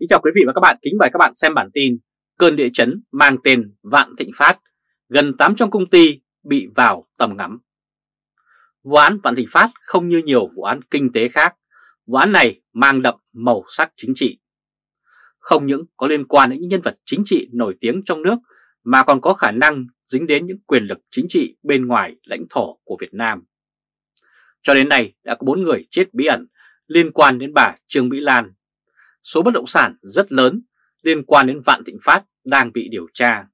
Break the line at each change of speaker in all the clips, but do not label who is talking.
Kính chào quý vị và các bạn, kính mời các bạn xem bản tin Cơn địa chấn mang tên Vạn Thịnh Phát Gần 800 công ty bị vào tầm ngắm Vụ án Vạn Thịnh Phát không như nhiều vụ án kinh tế khác Vụ án này mang đậm màu sắc chính trị Không những có liên quan đến những nhân vật chính trị nổi tiếng trong nước Mà còn có khả năng dính đến những quyền lực chính trị bên ngoài lãnh thổ của Việt Nam Cho đến nay đã có 4 người chết bí ẩn liên quan đến bà Trương Mỹ Lan số bất động sản rất lớn liên quan đến Vạn Thịnh Phát đang bị điều tra.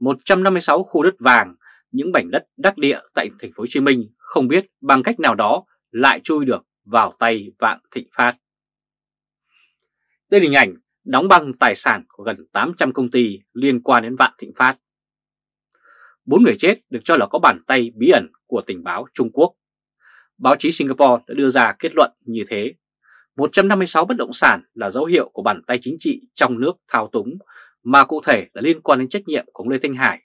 156 khu đất vàng, những mảnh đất đắc địa tại thành phố Hồ Chí Minh không biết bằng cách nào đó lại chui được vào tay Vạn Thịnh Phát. Đây là hình ảnh đóng băng tài sản của gần 800 công ty liên quan đến Vạn Thịnh Phát. Bốn người chết được cho là có bàn tay bí ẩn của tình báo Trung Quốc. Báo chí Singapore đã đưa ra kết luận như thế 156 bất động sản là dấu hiệu của bàn tay chính trị trong nước thao túng, mà cụ thể là liên quan đến trách nhiệm của ông Lê Thanh Hải,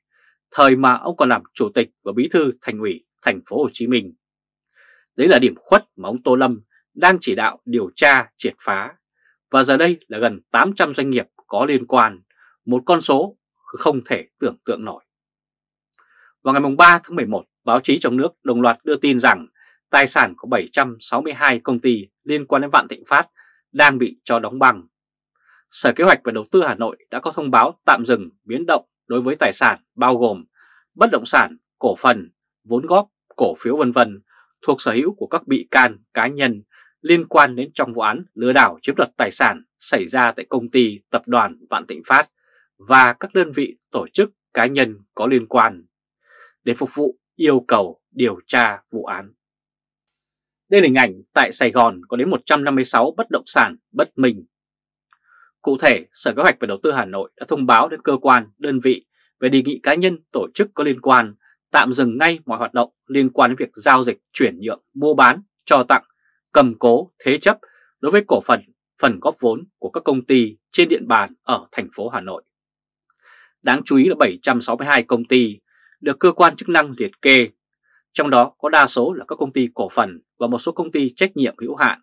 thời mà ông còn làm chủ tịch và bí thư thành ủy thành phố Hồ Chí Minh. Đấy là điểm khuất mà ông Tô Lâm đang chỉ đạo điều tra triệt phá, và giờ đây là gần 800 doanh nghiệp có liên quan, một con số không thể tưởng tượng nổi. Vào ngày 3 tháng 11, báo chí trong nước đồng loạt đưa tin rằng tài sản của 762 công ty liên quan đến Vạn Thịnh Phát đang bị cho đóng băng. Sở Kế hoạch và Đầu tư Hà Nội đã có thông báo tạm dừng biến động đối với tài sản bao gồm bất động sản, cổ phần, vốn góp, cổ phiếu vân vân thuộc sở hữu của các bị can cá nhân liên quan đến trong vụ án lừa đảo chiếm đoạt tài sản xảy ra tại công ty tập đoàn Vạn Thịnh Phát và các đơn vị tổ chức cá nhân có liên quan để phục vụ yêu cầu điều tra vụ án. Đây là hình ảnh tại Sài Gòn có đến 156 bất động sản bất minh. Cụ thể, Sở Kế hoạch và Đầu tư Hà Nội đã thông báo đến cơ quan, đơn vị về đề nghị cá nhân, tổ chức có liên quan tạm dừng ngay mọi hoạt động liên quan đến việc giao dịch, chuyển nhượng, mua bán, cho tặng, cầm cố, thế chấp đối với cổ phần, phần góp vốn của các công ty trên địa bàn ở thành phố Hà Nội. Đáng chú ý là 762 công ty được cơ quan chức năng liệt kê trong đó có đa số là các công ty cổ phần và một số công ty trách nhiệm hữu hạn.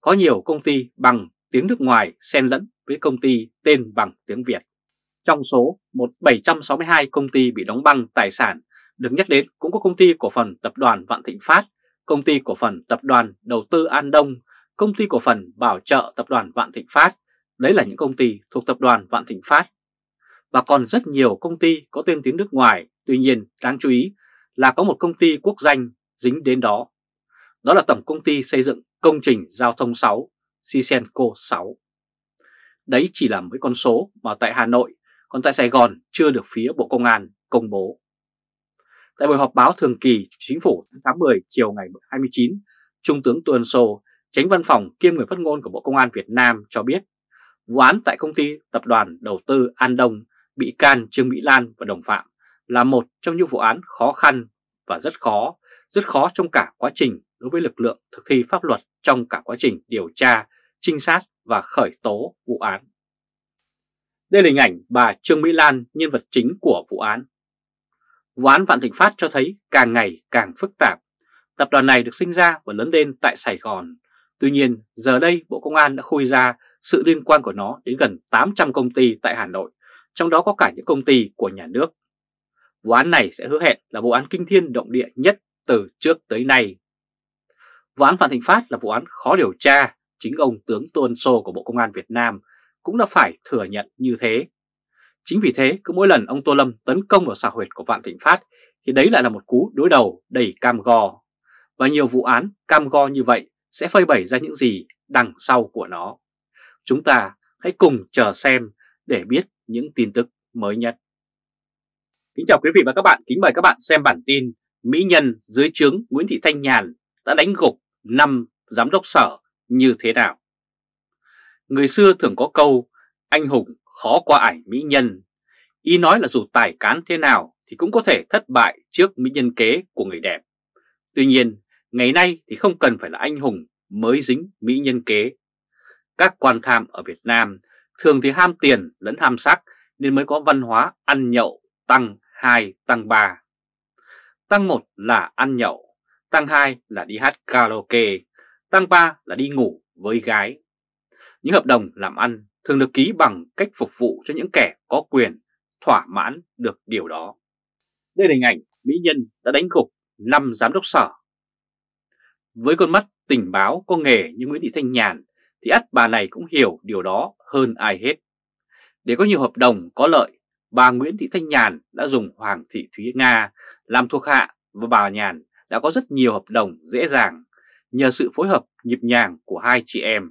Có nhiều công ty bằng tiếng nước ngoài xen lẫn với công ty tên bằng tiếng Việt. Trong số 1762 công ty bị đóng băng tài sản được nhắc đến cũng có công ty cổ phần tập đoàn Vạn Thịnh Phát, công ty cổ phần tập đoàn đầu tư An Đông, công ty cổ phần bảo trợ tập đoàn Vạn Thịnh Phát. Đấy là những công ty thuộc tập đoàn Vạn Thịnh Phát. Và còn rất nhiều công ty có tên tiếng nước ngoài, tuy nhiên đáng chú ý là có một công ty quốc danh dính đến đó. Đó là Tổng Công ty Xây dựng Công trình Giao thông 6, Sisenco 6. Đấy chỉ là mấy con số mà tại Hà Nội, còn tại Sài Gòn chưa được phía Bộ Công an công bố. Tại buổi họp báo thường kỳ chính phủ tháng 10 chiều ngày 29, Trung tướng Tuần Sô, tránh văn phòng kiêm người phát ngôn của Bộ Công an Việt Nam cho biết, vụ án tại công ty tập đoàn đầu tư An Đông bị can Trương Mỹ Lan và đồng phạm là một trong những vụ án khó khăn và rất khó, rất khó trong cả quá trình đối với lực lượng thực thi pháp luật trong cả quá trình điều tra, trinh sát và khởi tố vụ án. Đây là hình ảnh bà Trương Mỹ Lan, nhân vật chính của vụ án. Vụ án Vạn Thịnh Phát cho thấy càng ngày càng phức tạp. Tập đoàn này được sinh ra và lớn lên tại Sài Gòn. Tuy nhiên, giờ đây Bộ Công an đã khui ra sự liên quan của nó đến gần 800 công ty tại Hà Nội, trong đó có cả những công ty của nhà nước. Vụ án này sẽ hứa hẹn là vụ án kinh thiên động địa nhất từ trước tới nay. Vụ án Phạm Thịnh Phát là vụ án khó điều tra, chính ông tướng Tôn Sô của Bộ Công an Việt Nam cũng đã phải thừa nhận như thế. Chính vì thế, cứ mỗi lần ông Tô Lâm tấn công vào xã huyệt của Phạm Thịnh Phát thì đấy lại là một cú đối đầu đầy cam go. Và nhiều vụ án cam go như vậy sẽ phơi bày ra những gì đằng sau của nó. Chúng ta hãy cùng chờ xem để biết những tin tức mới nhất. Kính chào quý vị và các bạn, kính mời các bạn xem bản tin Mỹ Nhân dưới trướng Nguyễn Thị Thanh Nhàn đã đánh gục 5 giám đốc sở như thế nào? Người xưa thường có câu anh hùng khó qua ải Mỹ Nhân, ý nói là dù tài cán thế nào thì cũng có thể thất bại trước Mỹ Nhân kế của người đẹp. Tuy nhiên, ngày nay thì không cần phải là anh hùng mới dính Mỹ Nhân kế. Các quan tham ở Việt Nam thường thì ham tiền lẫn ham sắc nên mới có văn hóa ăn nhậu tăng 2, tăng 3. Tăng 1 là ăn nhậu, tăng 2 là đi hát karaoke, tăng 3 là đi ngủ với gái. Những hợp đồng làm ăn thường được ký bằng cách phục vụ cho những kẻ có quyền thỏa mãn được điều đó. Đây là hình ảnh Mỹ Nhân đã đánh gục 5 giám đốc sở. Với con mắt tình báo có nghề như Nguyễn Thị Thanh Nhàn thì ắt bà này cũng hiểu điều đó hơn ai hết. Để có nhiều hợp đồng có lợi bà Nguyễn Thị Thanh Nhàn đã dùng Hoàng Thị Thúy Nga làm thuộc hạ và bà Nhàn đã có rất nhiều hợp đồng dễ dàng nhờ sự phối hợp nhịp nhàng của hai chị em.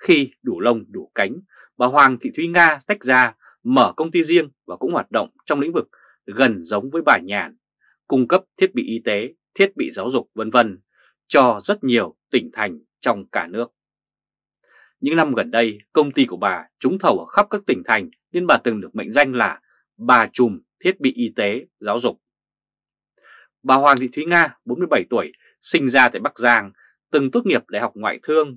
Khi đủ lông đủ cánh, bà Hoàng Thị Thúy Nga tách ra, mở công ty riêng và cũng hoạt động trong lĩnh vực gần giống với bà Nhàn, cung cấp thiết bị y tế, thiết bị giáo dục vân vân cho rất nhiều tỉnh thành trong cả nước. Những năm gần đây, công ty của bà trúng thầu ở khắp các tỉnh thành nên bà từng được mệnh danh là bà trùm thiết bị y tế, giáo dục. Bà Hoàng Thị Thúy Nga, 47 tuổi, sinh ra tại Bắc Giang, từng tốt nghiệp Đại học Ngoại thương.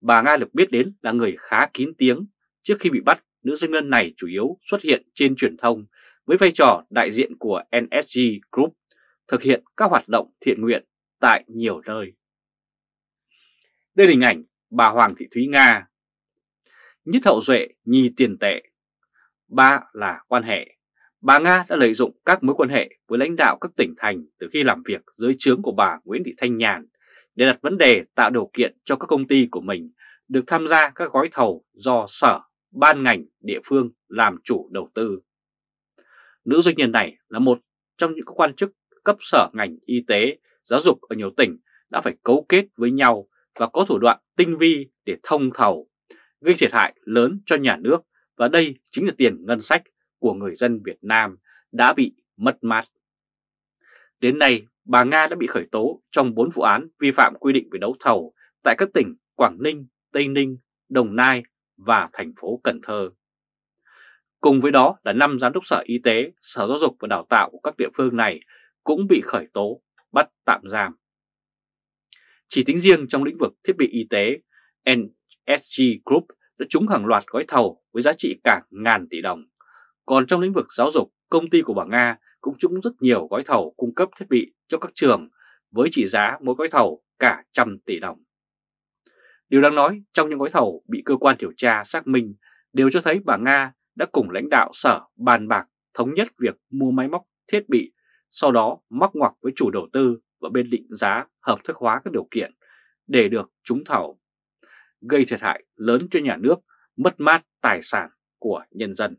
Bà Nga được biết đến là người khá kín tiếng. Trước khi bị bắt, nữ doanh nhân này chủ yếu xuất hiện trên truyền thông với vai trò đại diện của NSG Group, thực hiện các hoạt động thiện nguyện tại nhiều nơi. Đây là hình ảnh bà Hoàng Thị Thúy Nga, Nhất Hậu Duệ nhi tiền tệ, ba là quan hệ. Bà Nga đã lợi dụng các mối quan hệ với lãnh đạo các tỉnh thành từ khi làm việc dưới trướng của bà Nguyễn Thị Thanh Nhàn để đặt vấn đề tạo điều kiện cho các công ty của mình được tham gia các gói thầu do sở, ban ngành, địa phương làm chủ đầu tư. Nữ doanh nhân này là một trong những quan chức cấp sở ngành y tế, giáo dục ở nhiều tỉnh đã phải cấu kết với nhau và có thủ đoạn tinh vi để thông thầu, gây thiệt hại lớn cho nhà nước và đây chính là tiền ngân sách của người dân Việt Nam đã bị mất mát. Đến nay, bà Nga đã bị khởi tố trong 4 vụ án vi phạm quy định về đấu thầu tại các tỉnh Quảng Ninh, Tây Ninh, Đồng Nai và thành phố Cần Thơ. Cùng với đó là 5 giám đốc sở y tế, sở giáo dục và đào tạo của các địa phương này cũng bị khởi tố, bắt tạm giam. Chỉ tính riêng trong lĩnh vực thiết bị y tế, NSG Group đã trúng hàng loạt gói thầu với giá trị cả ngàn tỷ đồng. Còn trong lĩnh vực giáo dục, công ty của bà Nga cũng trúng rất nhiều gói thầu cung cấp thiết bị cho các trường với trị giá mỗi gói thầu cả trăm tỷ đồng. Điều đáng nói, trong những gói thầu bị cơ quan điều tra xác minh đều cho thấy bà Nga đã cùng lãnh đạo sở bàn bạc thống nhất việc mua máy móc thiết bị, sau đó móc ngoặc với chủ đầu tư và bên định giá hợp thức hóa các điều kiện để được trúng thầu, gây thiệt hại lớn cho nhà nước, mất mát tài sản của nhân dân.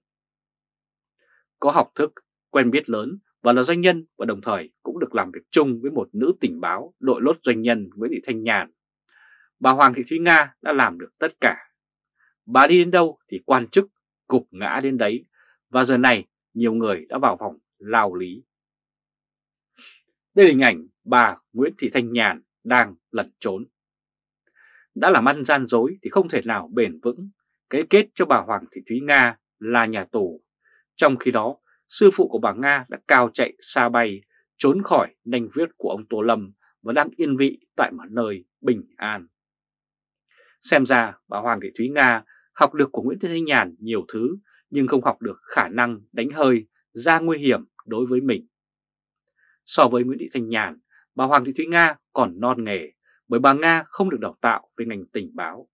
Có học thức, quen biết lớn và là doanh nhân và đồng thời cũng được làm việc chung với một nữ tình báo đội lốt doanh nhân Nguyễn Thị Thanh Nhàn. Bà Hoàng Thị Thúy Nga đã làm được tất cả. Bà đi đến đâu thì quan chức cục ngã đến đấy và giờ này nhiều người đã vào vòng lao lý. Đây là hình ảnh bà Nguyễn Thị Thanh Nhàn đang lẩn trốn. Đã làm ăn gian dối thì không thể nào bền vững, cái kết cho bà Hoàng Thị Thúy Nga là nhà tù. Trong khi đó, sư phụ của bà Nga đã cao chạy xa bay, trốn khỏi nanh viết của ông Tô Lâm và đang yên vị tại một nơi bình an. Xem ra bà Hoàng Thị Thúy Nga học được của Nguyễn Thị Thanh Nhàn nhiều thứ nhưng không học được khả năng đánh hơi ra nguy hiểm đối với mình. So với Nguyễn Thị Thanh Nhàn, bà Hoàng Thị Thúy Nga còn non nghề bởi bà Nga không được đào tạo về ngành tình báo.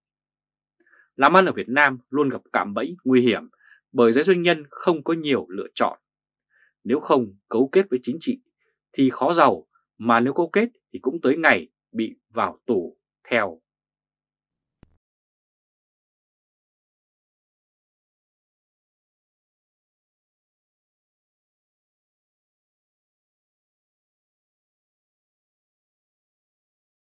Làm ăn ở Việt Nam luôn gặp cạm bẫy nguy hiểm bởi giới doanh nhân không có nhiều lựa chọn. Nếu không cấu kết với chính trị thì khó giàu, mà nếu cấu kết thì cũng tới ngày bị vào tù theo